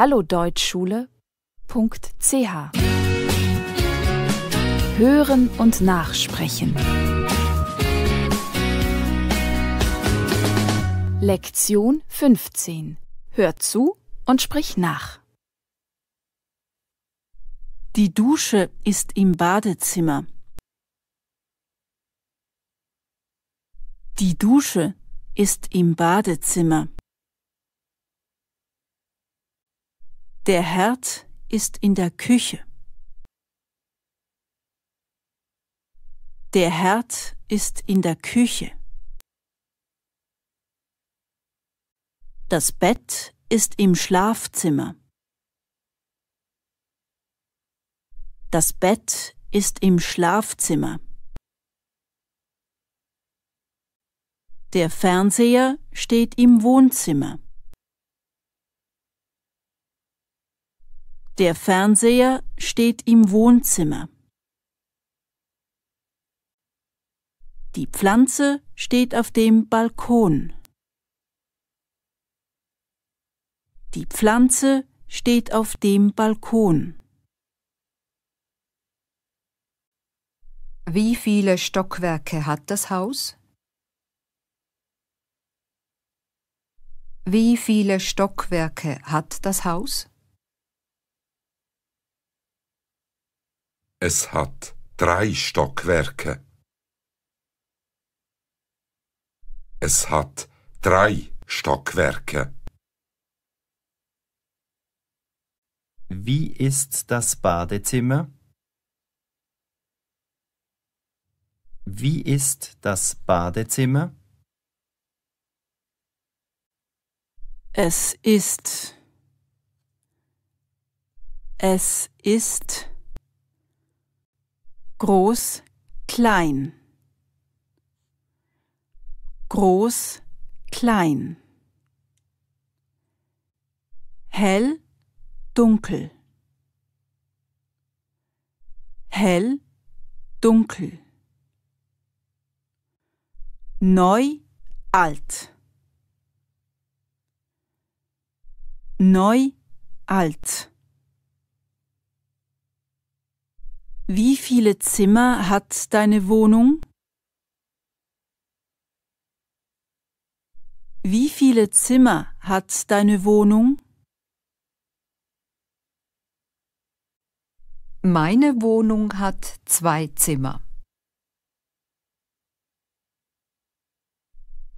hallodeutschschule.ch Hören und Nachsprechen. Lektion 15. Hör zu und sprich nach. Die Dusche ist im Badezimmer. Die Dusche ist im Badezimmer. Der Herd ist in der Küche. Der Herd ist in der Küche. Das Bett ist im Schlafzimmer. Das Bett ist im Schlafzimmer. Der Fernseher steht im Wohnzimmer. Der Fernseher steht im Wohnzimmer. Die Pflanze steht auf dem Balkon. Die Pflanze steht auf dem Balkon. Wie viele Stockwerke hat das Haus? Wie viele Stockwerke hat das Haus? Es hat drei Stockwerke. Es hat drei Stockwerke. Wie ist das Badezimmer? Wie ist das Badezimmer? Es ist. Es ist groß, klein, groß, klein, hell, dunkel, hell, dunkel, neu, alt, neu, alt. Wie viele Zimmer hat deine Wohnung? Wie viele Zimmer hat deine Wohnung? Meine Wohnung hat zwei Zimmer.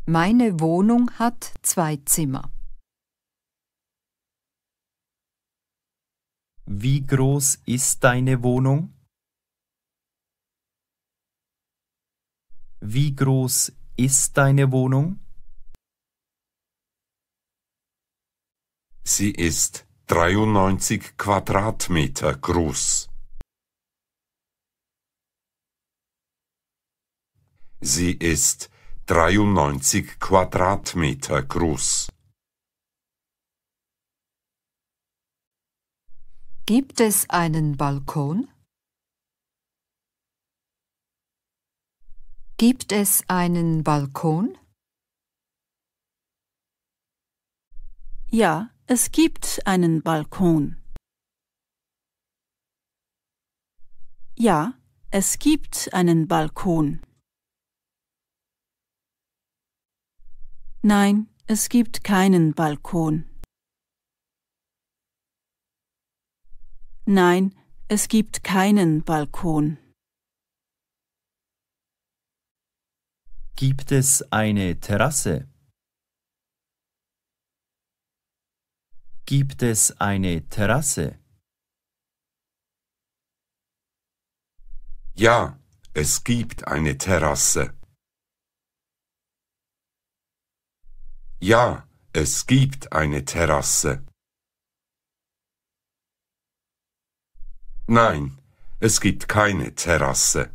Meine Wohnung hat zwei Zimmer. Wie groß ist deine Wohnung? Wie groß ist deine Wohnung? Sie ist 93 Quadratmeter groß. Sie ist 93 Quadratmeter groß. Gibt es einen Balkon? Gibt es einen Balkon? Ja, es gibt einen Balkon. Ja, es gibt einen Balkon. Nein, es gibt keinen Balkon. Nein, es gibt keinen Balkon. Gibt es eine Terrasse? Gibt es eine Terrasse? Ja, es gibt eine Terrasse. Ja, es gibt eine Terrasse. Nein, es gibt keine Terrasse.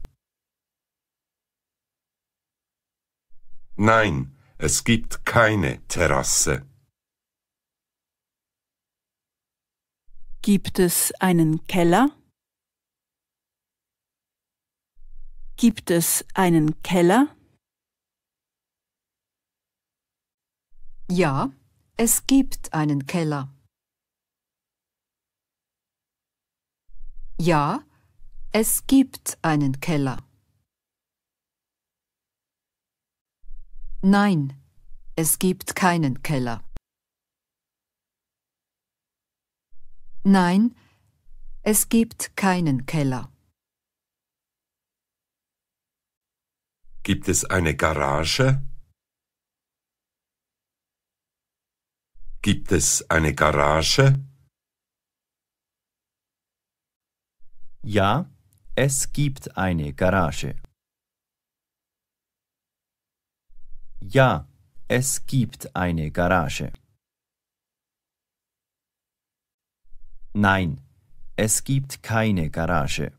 Nein, es gibt keine Terrasse. Gibt es einen Keller? Gibt es einen Keller? Ja, es gibt einen Keller. Ja, es gibt einen Keller. Nein, es gibt keinen Keller. Nein, es gibt keinen Keller. Gibt es eine Garage? Gibt es eine Garage? Ja, es gibt eine Garage. Ja, es gibt eine Garage. Nein, es gibt keine Garage.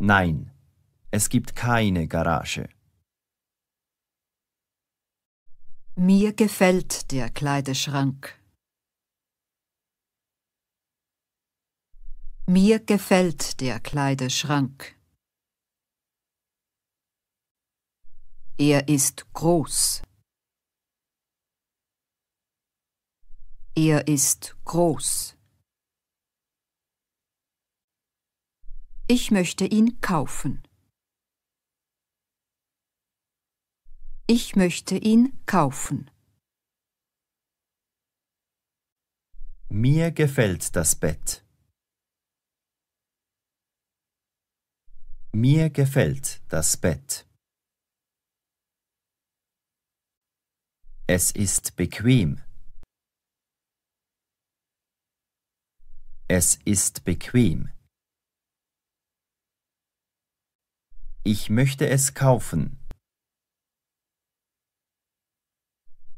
Nein, es gibt keine Garage. Mir gefällt der Kleideschrank. Mir gefällt der Kleideschrank. Er ist groß. Er ist groß. Ich möchte ihn kaufen. Ich möchte ihn kaufen. Mir gefällt das Bett. Mir gefällt das Bett. Es ist bequem. Es ist bequem. Ich möchte es kaufen.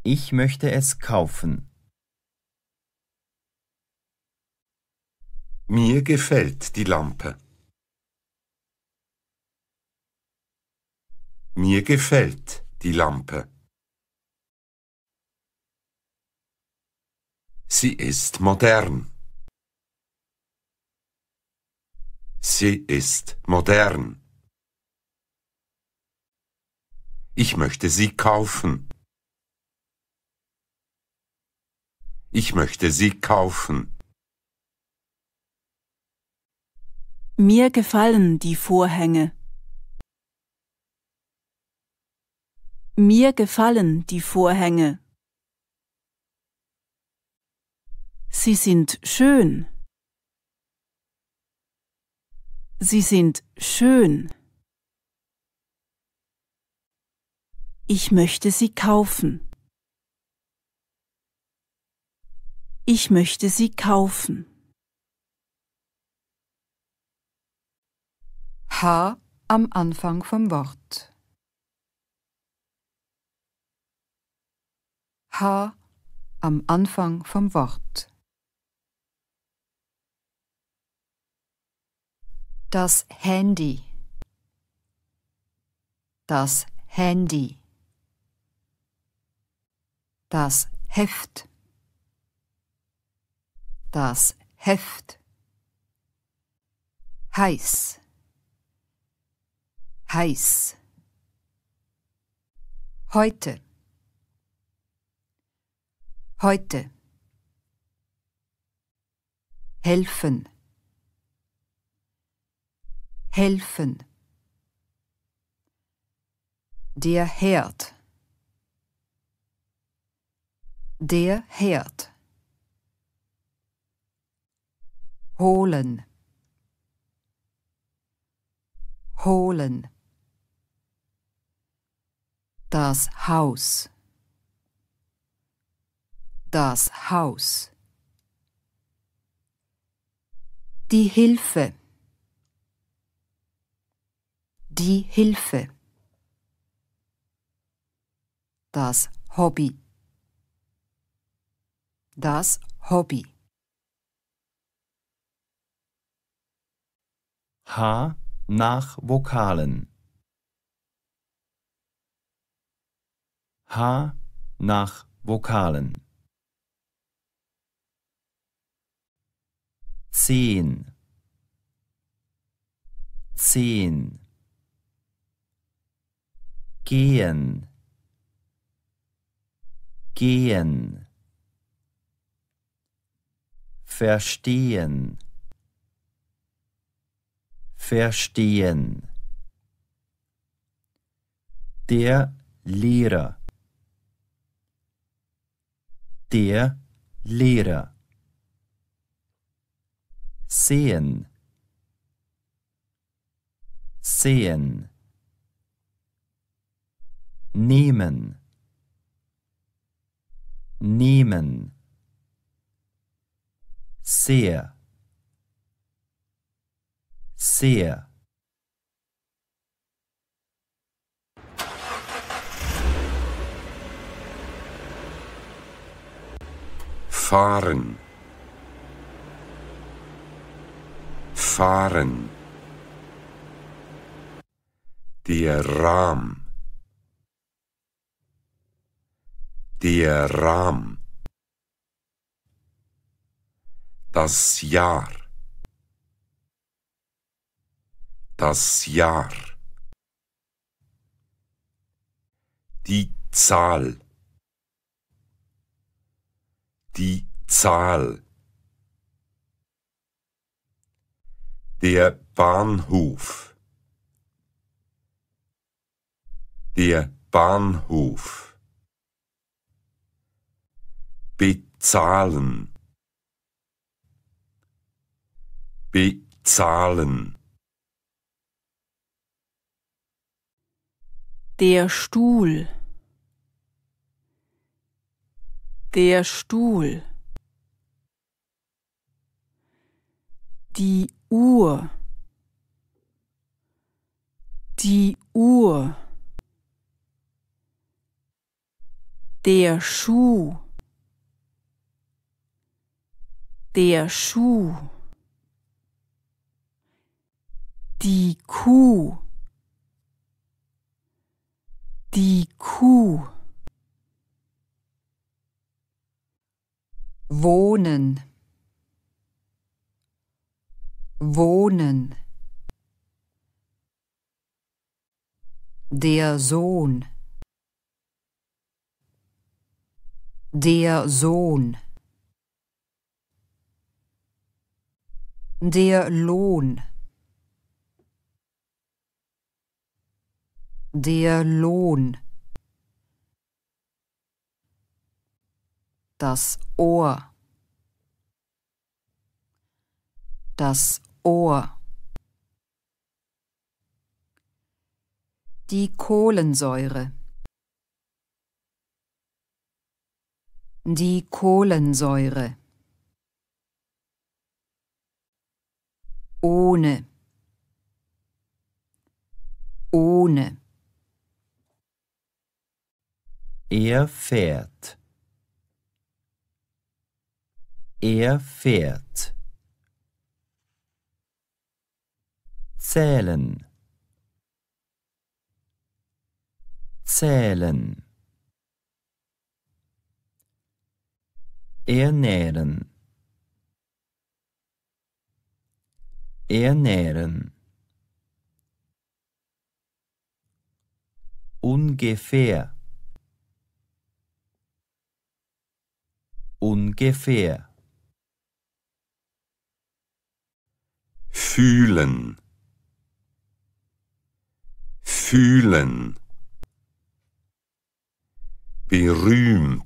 Ich möchte es kaufen. Mir gefällt die Lampe. Mir gefällt die Lampe. Sie ist modern. Sie ist modern. Ich möchte sie kaufen. Ich möchte sie kaufen. Mir gefallen die Vorhänge. Mir gefallen die Vorhänge. Sie sind schön. Sie sind schön. Ich möchte sie kaufen. Ich möchte sie kaufen. H am Anfang vom Wort. H am Anfang vom Wort. Das Handy. Das Handy. Das Heft. Das Heft. Heiß. Heiß. Heute. Heute. Helfen helfen. Der Herd. Der Herd. Holen. Holen. Das Haus. Das Haus. Die Hilfe die Hilfe. Das Hobby. Das Hobby. H nach Vokalen. H nach Vokalen. Zehn. Zehn gehen gehen verstehen verstehen der Lehrer der Lehrer sehen sehen nehmen nehmen sehr sehr fahren fahren der Rahm Der Rahm. Das Jahr. Das Jahr. Die Zahl. Die Zahl. Der Bahnhof. Der Bahnhof bezahlen bezahlen der Stuhl der Stuhl die Uhr die Uhr der Schuh der Schuh, die Kuh, die Kuh. Wohnen, wohnen. Der Sohn, der Sohn. Der Lohn. Der Lohn. Das Ohr. Das Ohr. Die Kohlensäure. Die Kohlensäure. ohne ohne er fährt er fährt zählen zählen ernähren ernähren ungefähr ungefähr fühlen fühlen berühmt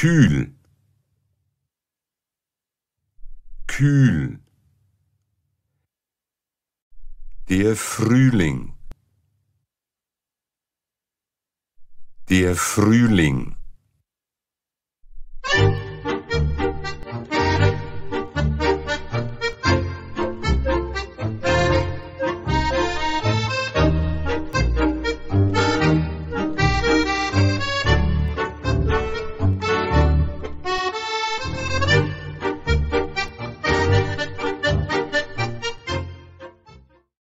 kühl kühl der Frühling der Frühling